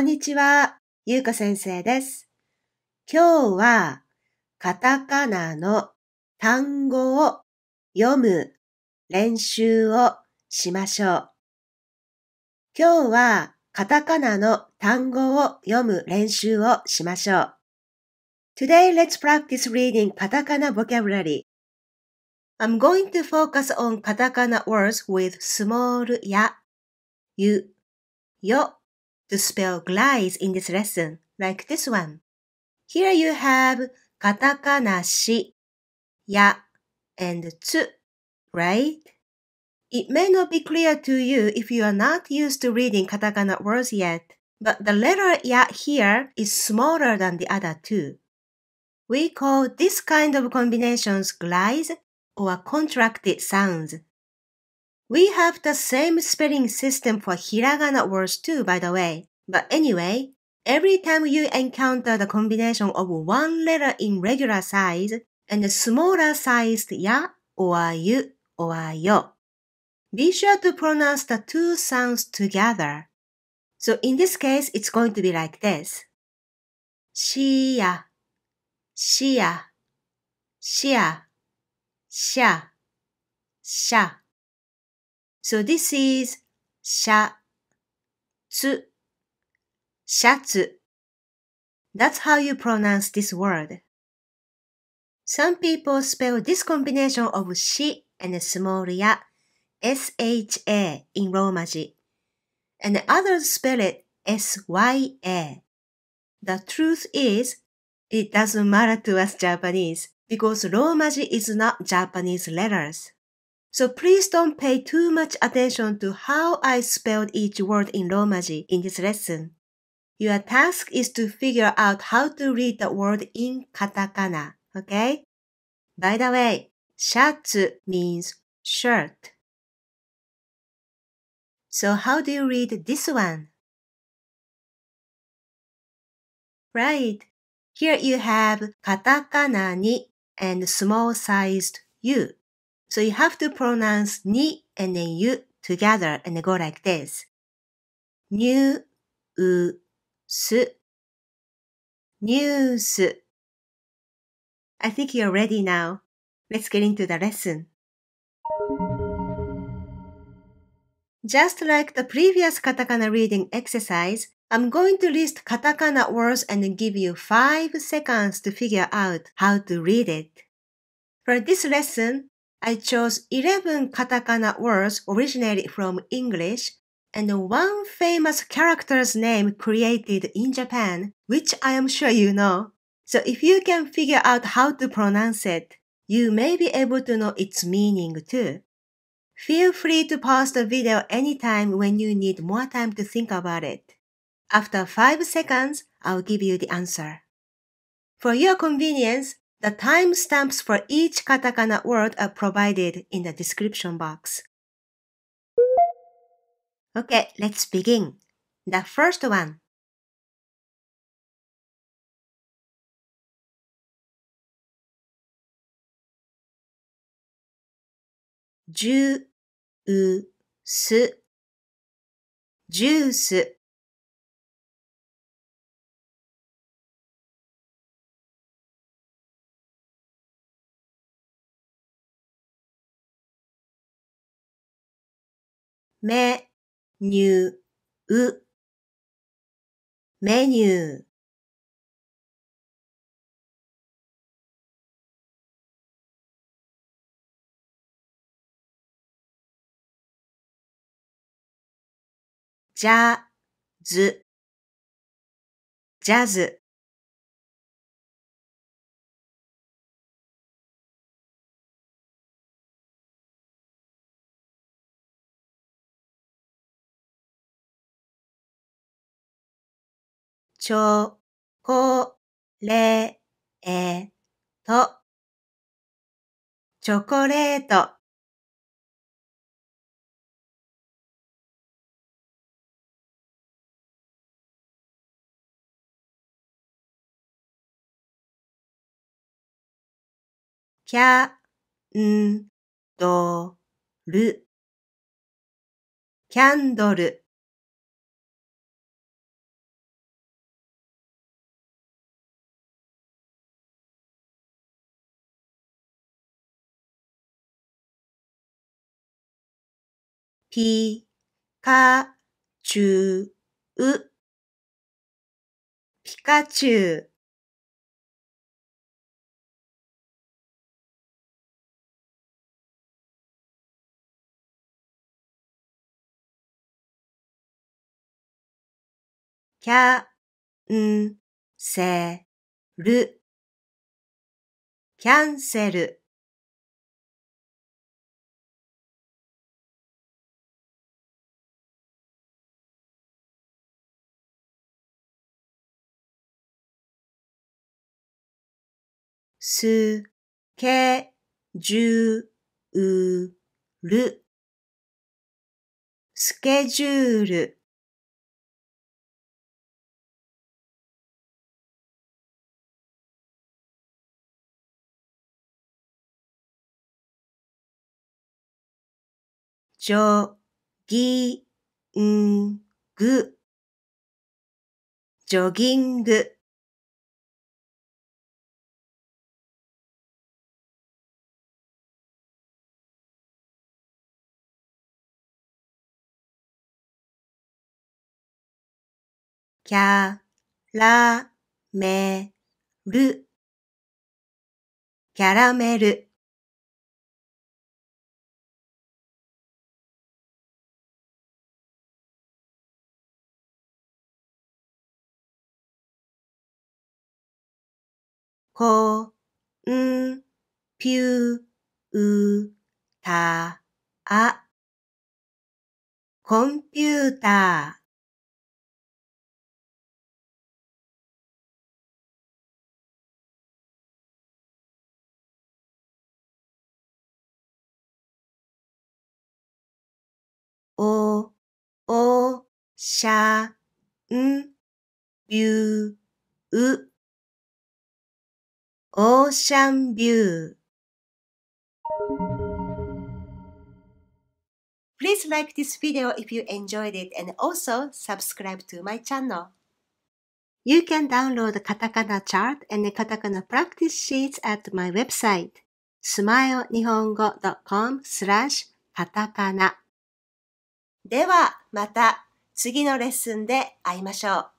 こんにちは、ゆうこ先生です。今日は、カタカナの単語を読む練習をしましょう。今日は、カタカナの単語を読む練習をしましょう。Today, let's practice reading カタカナ vocabulary. I'm going to focus on カタカナ words with small や、ゆ、よ、to spell glides in this lesson, like this one. Here you have katakana shi, ya, and tsu, right? It may not be clear to you if you are not used to reading katakana words yet, but the letter ya here is smaller than the other two. We call this kind of combinations glides or contracted sounds. We have the same spelling system for hiragana words too, by the way. But anyway, every time you encounter the combination of one letter in regular size and a smaller sized ya or you or yo, be sure to pronounce the two sounds together. So in this case, it's going to be like this. Shia, shia, shia, shia, shia. So this is シャツシャツ That's how you pronounce this word. Some people spell this combination of し and スモールや sha in Romaji, and others spell it sya. The truth is, it doesn't matter to us Japanese because Romaji is not Japanese letters. So please don't pay too much attention to how I spelled each word in Romaji in this lesson. Your task is to figure out how to read the word in katakana, okay? By the way, shatsu means shirt. So how do you read this one? Right. Here you have katakana ni and small sized u. So you have to pronounce ni and then you together and go like this. New, su. news. I think you're ready now. Let's get into the lesson. Just like the previous katakana reading exercise, I'm going to list katakana words and give you 5 seconds to figure out how to read it. For this lesson, I chose 11 katakana words originally from English and one famous character's name created in Japan, which I am sure you know. So if you can figure out how to pronounce it, you may be able to know its meaning too. Feel free to pause the video anytime when you need more time to think about it. After 5 seconds, I'll give you the answer. For your convenience, the timestamps for each katakana word are provided in the description box. Okay, let's begin. The first one. Juice, juice. メニュー、メニュー。ジャズ、ジャズ。チョコレート、チョコレート。キャ、ン、ド、ル。キャンドル。ピカチュウピカチュウキャンセルキャンセルす、け、じゅう、る。スケジュール。ジョギングジョギングキャラメルキャラメルコンピュータコンピューターお、しゃ、ん、びゅう、う。オーシャンビュー。Please like this video if you enjoyed it and also subscribe to my channel. You can download Katakana chart and Katakana practice sheets at my website s m i l e 日本語 c o m slash katakana ではまた次のレッスンで会いましょう。